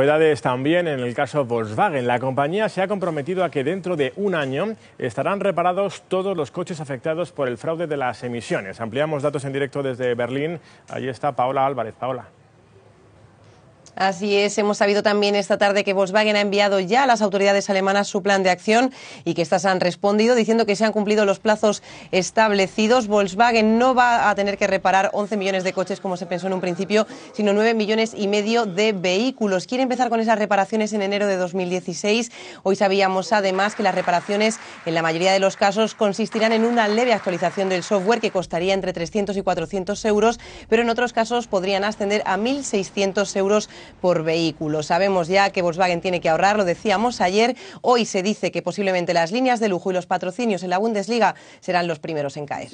Novedades también en el caso Volkswagen. La compañía se ha comprometido a que dentro de un año estarán reparados todos los coches afectados por el fraude de las emisiones. Ampliamos datos en directo desde Berlín. Allí está Paola Álvarez. Paola. Así es, hemos sabido también esta tarde que Volkswagen ha enviado ya a las autoridades alemanas su plan de acción y que estas han respondido diciendo que se han cumplido los plazos establecidos. Volkswagen no va a tener que reparar 11 millones de coches como se pensó en un principio, sino 9 millones y medio de vehículos. Quiere empezar con esas reparaciones en enero de 2016. Hoy sabíamos además que las reparaciones en la mayoría de los casos consistirán en una leve actualización del software que costaría entre 300 y 400 euros, pero en otros casos podrían ascender a 1.600 euros por vehículo. Sabemos ya que Volkswagen tiene que ahorrar, lo decíamos ayer. Hoy se dice que posiblemente las líneas de lujo y los patrocinios en la Bundesliga serán los primeros en caer.